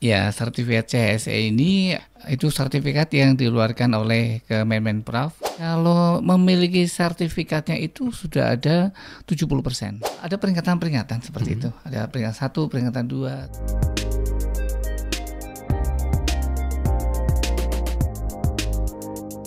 Ya, sertifikat CHSE ini itu sertifikat yang dikeluarkan oleh Kemenprov. Kalau memiliki sertifikatnya itu sudah ada 70%. Ada peringatan-peringatan seperti hmm. itu. Ada peringatan satu, peringatan dua.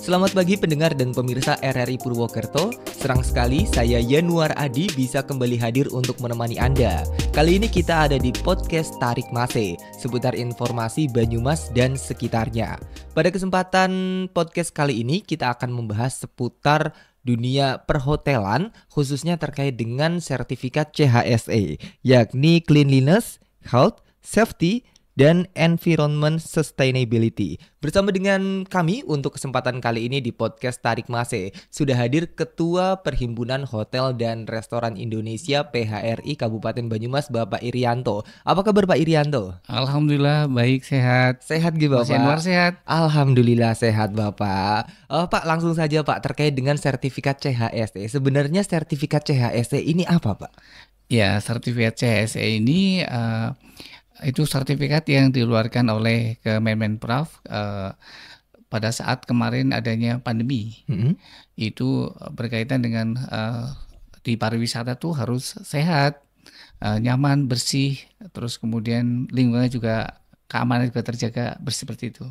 Selamat pagi pendengar dan pemirsa RRI Purwokerto. Serang sekali saya Yanuar Adi bisa kembali hadir untuk menemani Anda. Kali ini kita ada di podcast Tarik Mase seputar informasi Banyumas dan sekitarnya. Pada kesempatan podcast kali ini kita akan membahas seputar dunia perhotelan khususnya terkait dengan sertifikat CHSE yakni cleanliness, health, safety, dan Environment Sustainability. Bersama dengan kami untuk kesempatan kali ini di podcast Tarik Mase, sudah hadir Ketua Perhimpunan Hotel dan Restoran Indonesia PHRI Kabupaten Banyumas Bapak Irianto. Apa kabar Pak Irianto? Alhamdulillah baik sehat. Sehat gitu Bapak. Mas sehat. Alhamdulillah sehat Bapak. Oh, Pak langsung saja Pak terkait dengan sertifikat CHSE. Sebenarnya sertifikat CHSE ini apa Pak? Ya sertifikat CHSE ini uh, itu sertifikat yang dikeluarkan oleh Kemenmenpraf uh, eh, pada saat kemarin adanya pandemi mm -hmm. itu eh, berkaitan dengan uh, di pariwisata tuh harus sehat, uh, nyaman, bersih, terus kemudian lingkungannya juga keamanan juga terjaga bersih seperti itu.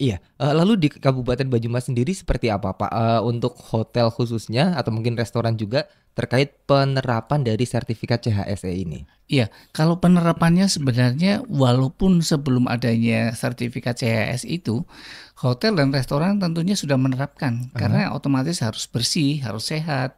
Iya, uh, lalu di Kabupaten Banyumas sendiri seperti apa Pak uh, untuk hotel khususnya atau mungkin restoran juga terkait penerapan dari sertifikat CHSE ini? Iya, kalau penerapannya sebenarnya walaupun sebelum adanya sertifikat CHSE itu, hotel dan restoran tentunya sudah menerapkan uh-huh. karena otomatis harus bersih, harus sehat.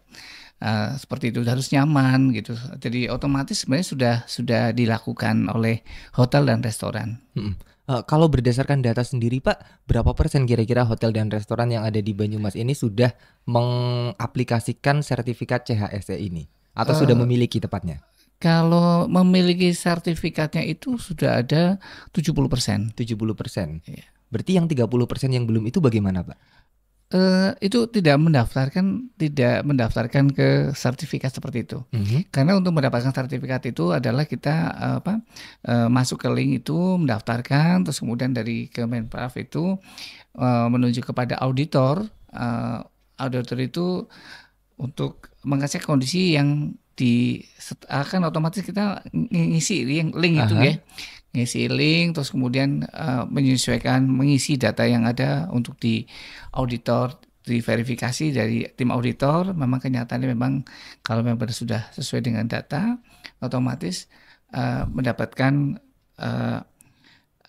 Uh, seperti itu harus nyaman gitu. Jadi otomatis sebenarnya sudah sudah dilakukan oleh hotel dan restoran. Hmm. Uh, kalau berdasarkan data sendiri Pak, berapa persen kira-kira hotel dan restoran yang ada di Banyumas ini sudah mengaplikasikan sertifikat CHSE ini atau uh, sudah eh, memiliki tepatnya? Kalau memiliki sertifikatnya itu sudah ada 70%. 70%. Iya. Berarti yang 30% yang belum itu bagaimana, Pak? Uh, itu tidak mendaftarkan tidak mendaftarkan ke sertifikat seperti itu mm -hmm. karena untuk mendapatkan sertifikat itu adalah kita uh, apa uh, masuk ke link itu mendaftarkan terus kemudian dari Kemenpav itu uh, menuju kepada auditor uh, auditor itu untuk mengecek kondisi yang di akan otomatis kita ngisi link itu uh -huh. ya ngisi link terus kemudian uh, menyesuaikan mengisi data yang ada untuk di auditor diverifikasi dari tim auditor memang kenyataannya memang kalau member sudah sesuai dengan data otomatis uh, mendapatkan uh,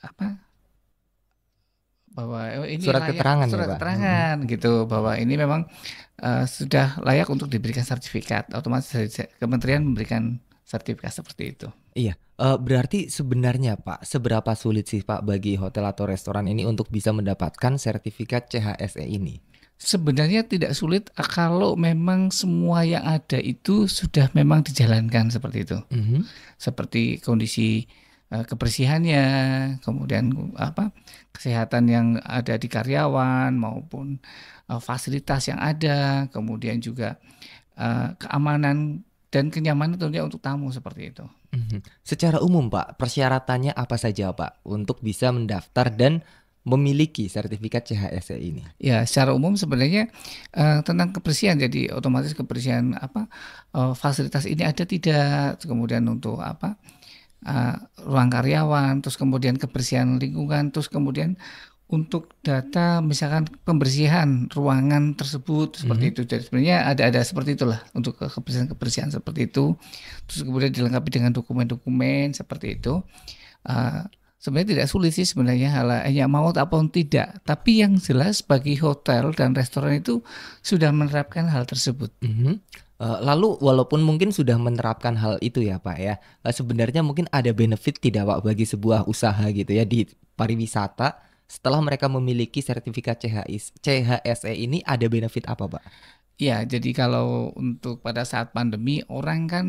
apa bahwa oh, ini surat layak, keterangan ya, surat ya, keterangan hmm. gitu bahwa ini memang uh, sudah layak untuk diberikan sertifikat otomatis kementerian memberikan sertifikat seperti itu Iya, uh, berarti sebenarnya Pak, seberapa sulit sih Pak bagi hotel atau restoran ini untuk bisa mendapatkan sertifikat CHSE ini? Sebenarnya tidak sulit eh, kalau memang semua yang ada itu sudah memang dijalankan seperti itu, mm -hmm. seperti kondisi eh, kebersihannya, kemudian apa kesehatan yang ada di karyawan maupun fasilitas yang ada, kemudian juga keamanan dan kenyamanan tentunya untuk tamu seperti itu. Mhm. Secara umum, Pak, persyaratannya apa saja, Pak, untuk bisa mendaftar dan memiliki sertifikat CHSE ini? Ya, secara umum sebenarnya uh, tentang kebersihan, jadi otomatis kebersihan apa uh, fasilitas ini ada tidak, kemudian untuk apa uh, ruang karyawan, terus kemudian kebersihan lingkungan, terus kemudian untuk data misalkan pembersihan ruangan tersebut seperti mm-hmm. itu. Jadi sebenarnya ada ada seperti itulah untuk kebersihan kebersihan seperti itu. Terus kemudian dilengkapi dengan dokumen-dokumen seperti itu. Uh, sebenarnya tidak sulit sih sebenarnya hal hanya mau ataupun tidak. Tapi yang jelas bagi hotel dan restoran itu sudah menerapkan hal tersebut. Mm-hmm. Lalu walaupun mungkin sudah menerapkan hal itu ya Pak ya, eh, sebenarnya mungkin ada benefit tidak Pak bagi sebuah usaha gitu ya di pariwisata setelah mereka memiliki sertifikat CHS CHSE ini ada benefit apa, Pak? Ya, jadi kalau untuk pada saat pandemi orang kan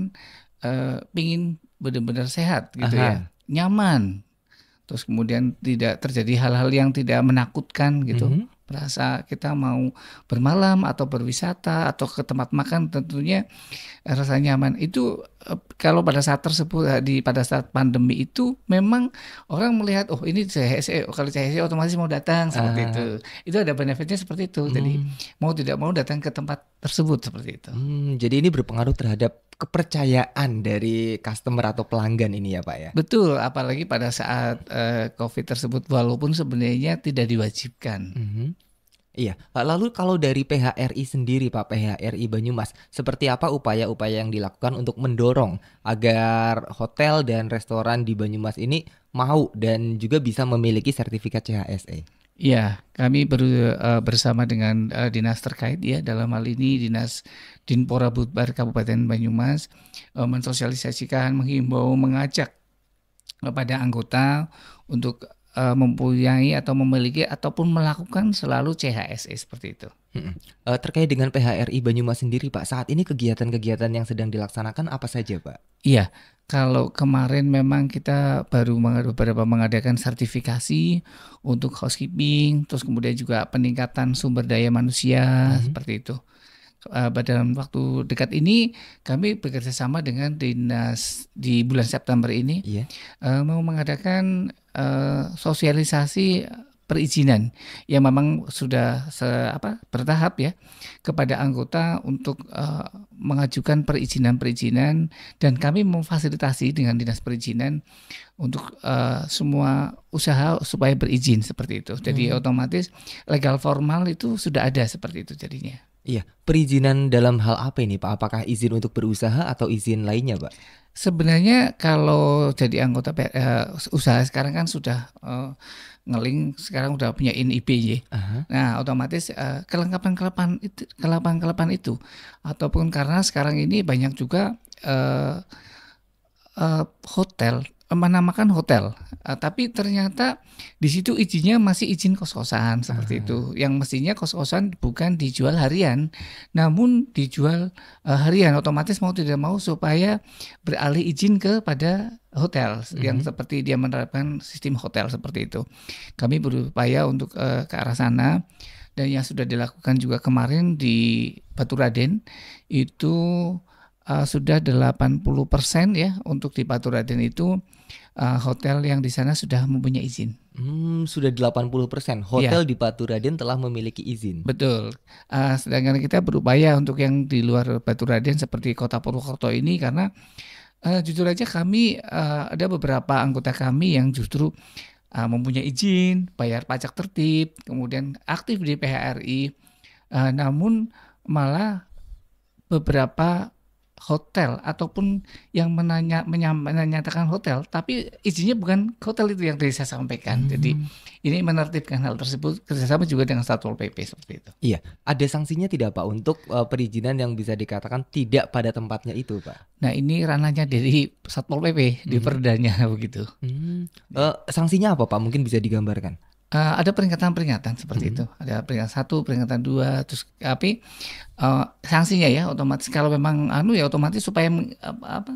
uh, pingin benar-benar sehat gitu ya. Aha. ya, nyaman, terus kemudian tidak terjadi hal-hal yang tidak menakutkan gitu. Mm -hmm merasa kita mau bermalam atau berwisata atau ke tempat makan tentunya rasa nyaman itu eh, kalau pada saat tersebut eh, di pada saat pandemi itu memang orang melihat oh ini CHSE oh, kalau CHSE otomatis mau datang seperti uh. itu itu ada benefitnya seperti itu hmm. jadi mau tidak mau datang ke tempat tersebut seperti itu. Hmm, jadi ini berpengaruh terhadap kepercayaan dari customer atau pelanggan ini ya Pak ya. Betul, apalagi pada saat uh, COVID tersebut walaupun sebenarnya tidak diwajibkan. Mm -hmm. Iya, Lalu kalau dari PHRI sendiri, Pak PHRI Banyumas, seperti apa upaya-upaya yang dilakukan untuk mendorong agar hotel dan restoran di Banyumas ini mau dan juga bisa memiliki sertifikat CHSE? Ya, kami ber, uh, bersama dengan uh, dinas terkait ya dalam hal ini dinas Dinpora Budbar Kabupaten Banyumas uh, mensosialisasikan, menghimbau, mengajak kepada anggota untuk uh, mempunyai atau memiliki ataupun melakukan selalu CHSE seperti itu. Hmm. Uh, terkait dengan PHRI Banyumas sendiri, Pak, saat ini kegiatan-kegiatan yang sedang dilaksanakan apa saja, Pak? Iya, kalau kemarin memang kita baru beberapa mengadakan sertifikasi untuk housekeeping, terus kemudian juga peningkatan sumber daya manusia hmm. seperti itu uh, waktu dekat ini kami bekerja sama dengan dinas di bulan September ini yeah. Iya. uh, mau mengadakan uh, sosialisasi perizinan yang memang sudah se, apa bertahap ya kepada anggota untuk uh, mengajukan perizinan-perizinan dan kami memfasilitasi dengan dinas perizinan untuk uh, semua usaha supaya berizin seperti itu. Jadi hmm. otomatis legal formal itu sudah ada seperti itu jadinya. Iya, perizinan dalam hal apa ini Pak? Apakah izin untuk berusaha atau izin lainnya Pak? Sebenarnya kalau jadi anggota uh, usaha sekarang kan sudah uh, ngeling sekarang sudah punya NIPY. Uh-huh. Nah, otomatis kelengkapan eh, kelengkapan-kelengkapan itu kelengkapan-kelengkapan itu ataupun karena sekarang ini banyak juga uh, uh, hotel menamakan hotel, uh, tapi ternyata di situ izinnya masih izin kos-kosan seperti ah. itu, yang mestinya kos-kosan bukan dijual harian, namun dijual uh, harian, otomatis mau tidak mau supaya beralih izin kepada hotel hmm yang seperti dia menerapkan sistem hotel seperti itu. Kami berupaya untuk uh, ke arah sana dan yang sudah dilakukan juga kemarin di Batu Raden itu uh, sudah 80% ya untuk di Paturaden itu uh, hotel yang di sana sudah mempunyai izin. Hmm, sudah 80% iya. hotel ya. di Paturaden telah memiliki izin. Betul. Uh, sedangkan kita berupaya untuk yang di luar Paturaden seperti Kota Purwokerto ini karena uh, jujur aja kami uh, ada beberapa anggota kami yang justru uh, mempunyai izin, bayar pajak tertib, kemudian aktif di PHRI. Uh, namun malah beberapa hotel ataupun yang menanya, menyam, menyatakan hotel tapi izinnya bukan hotel itu yang tadi saya sampaikan hmm. jadi ini menertibkan hal tersebut kerjasama juga dengan satpol pp seperti itu iya ada sanksinya tidak pak untuk uh, perizinan yang bisa dikatakan tidak pada tempatnya itu pak nah ini ranahnya dari satpol pp hmm. di perdanya begitu hmm. uh, sanksinya apa pak mungkin bisa digambarkan uh, ada peringatan-peringatan seperti hmm. itu. Ada peringatan satu, peringatan dua, terus tapi uh, sanksinya ya otomatis kalau memang anu ya otomatis supaya apa,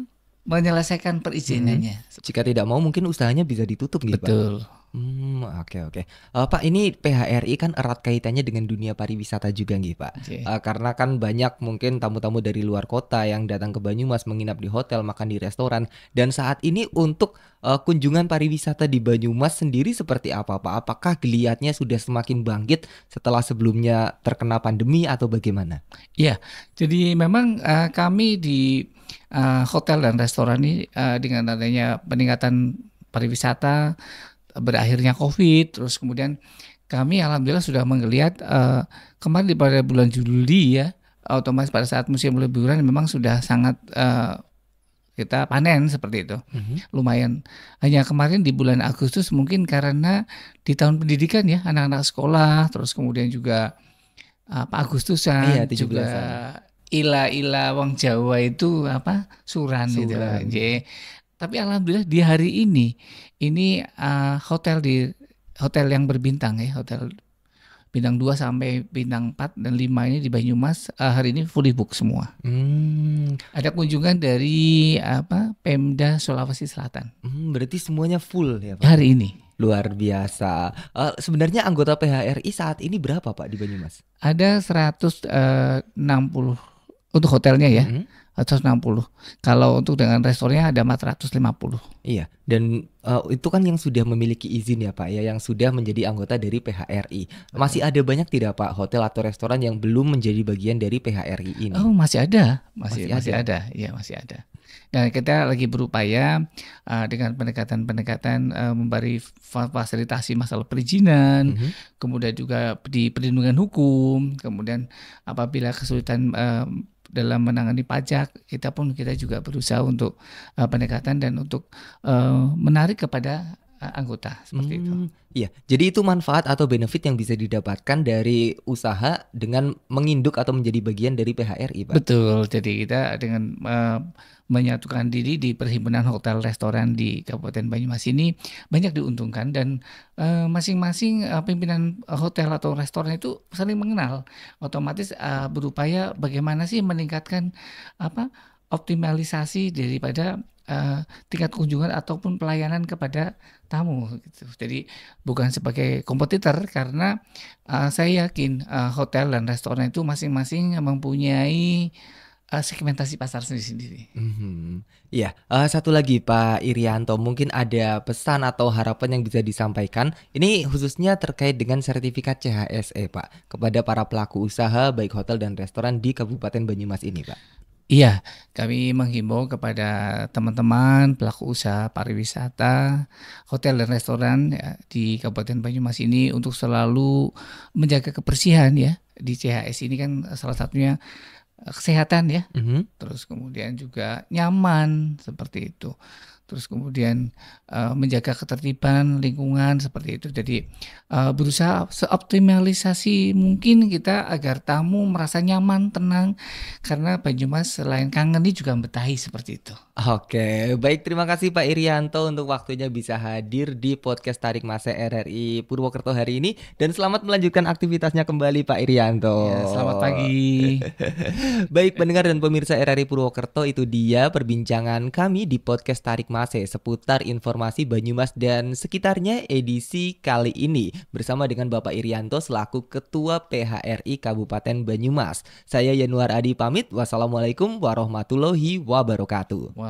menyelesaikan perizinannya. Hmm. Jika tidak mau mungkin usahanya bisa ditutup gitu. Betul. Pak. Hmm, oke oke. Uh, Pak, ini PHRI kan erat kaitannya dengan dunia pariwisata juga nggih, Pak. Okay. Uh, eh, karena kan banyak mungkin tamu-tamu dari luar kota yang datang ke Banyumas menginap di hotel, makan di restoran dan saat ini untuk, uh, kunjungan pariwisata di Banyumas sendiri seperti apa, Pak? Apakah geliatnya sudah semakin bangkit setelah sebelumnya terkena pandemi atau bagaimana? Iya. Jadi memang, uh, kami di, uh, hotel dan restoran ini, uh, dengan adanya peningkatan pariwisata berakhirnya COVID, terus kemudian kami alhamdulillah sudah melihat uh, eh, kemarin pada bulan Juli ya, otomatis pada saat musim liburan memang sudah sangat uh, kita panen seperti itu, mm-hmm. lumayan. Hanya kemarin di bulan Agustus mungkin karena di tahun pendidikan ya anak-anak sekolah, terus kemudian juga apa eh, Agustusan iya, juga ila-ila wong Jawa itu apa suran, gitu. suran. gitu. Tapi alhamdulillah di hari ini ini uh, hotel di hotel yang berbintang ya, hotel bintang 2 sampai bintang 4 dan 5 ini di Banyumas uh, hari ini fully book semua. Hmm. Ada kunjungan dari apa Pemda Sulawesi Selatan. Hmm, berarti semuanya full ya Pak. Hari ini. Luar biasa. Uh, sebenarnya anggota PHRI saat ini berapa Pak di Banyumas? Ada 160 untuk hotelnya ya mm -hmm. 160. Kalau untuk dengan restorannya ada 450. Iya, dan uh, itu kan yang sudah memiliki izin ya Pak ya, yang sudah menjadi anggota dari PHRI. Masih ada banyak tidak Pak hotel atau restoran yang belum menjadi bagian dari PHRI ini? Oh, masih ada. Masih masih, masih ada. ada. Iya, masih ada. Dan kita lagi berupaya uh, dengan pendekatan-pendekatan uh, memberi fasilitasi masalah perizinan, mm -hmm. kemudian juga di perlindungan hukum, kemudian apabila kesulitan uh, dalam menangani pajak kita pun kita juga berusaha untuk uh, pendekatan dan untuk uh, menarik kepada anggota seperti hmm, itu. Iya, jadi itu manfaat atau benefit yang bisa didapatkan dari usaha dengan menginduk atau menjadi bagian dari PHRI, Pak. Betul. Jadi kita dengan uh, menyatukan diri di perhimpunan hotel restoran di Kabupaten Banyumas ini banyak diuntungkan dan e, masing-masing uh, uh, pimpinan hotel atau restoran itu saling mengenal, otomatis uh, berupaya bagaimana sih meningkatkan apa optimalisasi daripada uh, tingkat kunjungan ataupun pelayanan kepada tamu gitu. Jadi bukan sebagai kompetitor karena uh, saya yakin uh, hotel dan restoran itu masing-masing mempunyai uh, segmentasi pasar sendiri-sendiri. Mm-hmm. Ya, uh, satu lagi Pak Irianto, mungkin ada pesan atau harapan yang bisa disampaikan. Ini khususnya terkait dengan sertifikat CHSE, Pak, kepada para pelaku usaha baik hotel dan restoran di Kabupaten Banyumas ini, Pak. Iya, kami menghimbau kepada teman-teman pelaku usaha pariwisata, hotel dan restoran ya, di Kabupaten Banyumas ini untuk selalu menjaga kebersihan ya. Di CHS ini kan salah satunya eh, kesehatan ya. Mm -hmm. Terus kemudian juga nyaman seperti itu terus kemudian uh, menjaga ketertiban lingkungan seperti itu. Jadi uh, berusaha seoptimalisasi mungkin kita agar tamu merasa nyaman, tenang karena Banyumas selain kangen ini juga betahi seperti itu. Oke, baik terima kasih Pak Irianto untuk waktunya bisa hadir di podcast Tarik Masa RRI Purwokerto hari ini dan selamat melanjutkan aktivitasnya kembali Pak Irianto. Ya, selamat pagi. baik pendengar dan pemirsa RRI Purwokerto itu dia perbincangan kami di podcast Tarik Masa seputar informasi Banyumas dan sekitarnya edisi kali ini bersama dengan Bapak Irianto selaku Ketua PHRI Kabupaten Banyumas. Saya Yanuar Adi pamit. Wassalamualaikum warahmatullahi wabarakatuh.